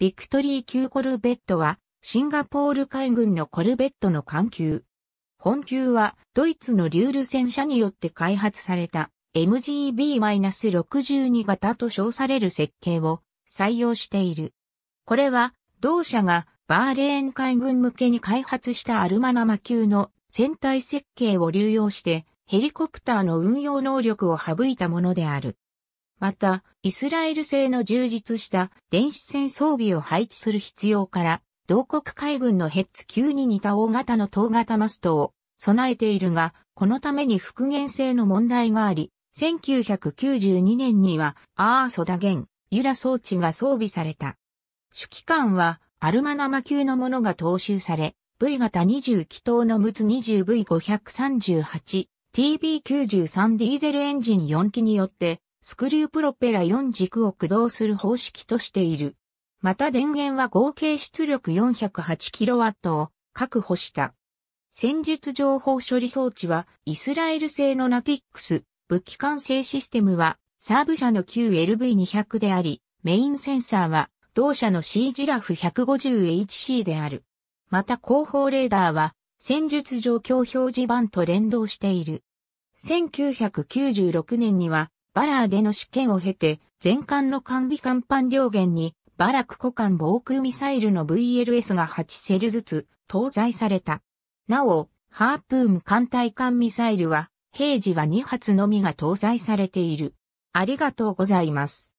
ビクトリー級コルベットは、シンガポール海軍のコルベットの艦級。本級は、ドイツのリュール戦車によって開発された MGB-62 型と称される設計を採用している。これは、同社がバーレーン海軍向けに開発したアルマナマ級の船体設計を流用して、ヘリコプターの運用能力を省いたものである。また、イスラエル製の充実した電子戦装備を配置する必要から、同国海軍のヘッツ級に似た大型の等型マストを備えているが、このために復元性の問題があり、1992年にはアーソダゲン、ユラ装置が装備された。主機関はアルマナマ級のものが踏襲され、V 型20気筒のムツ 20V538、TB93 ディーゼルエンジン4機によってスクリュープロペラ4軸を駆動する方式としている。また電源は合計出力 408kW を確保した。戦術情報処理装置はイスラエル製のナティックス武器管制システムはサーブ社の QLV200 であり、メインセンサーは同社の C ジラフ 150HC である。また後方レーダーは戦術状況表示板と連動している。1996年にはバラーでの試験を経て、全艦の完備艦板両舷に、バラク古艦防空ミサイルの VLS が8セルずつ搭載された。なお、ハープーン艦隊艦ミサイルは、平時は2発のみが搭載されている。ありがとうございます。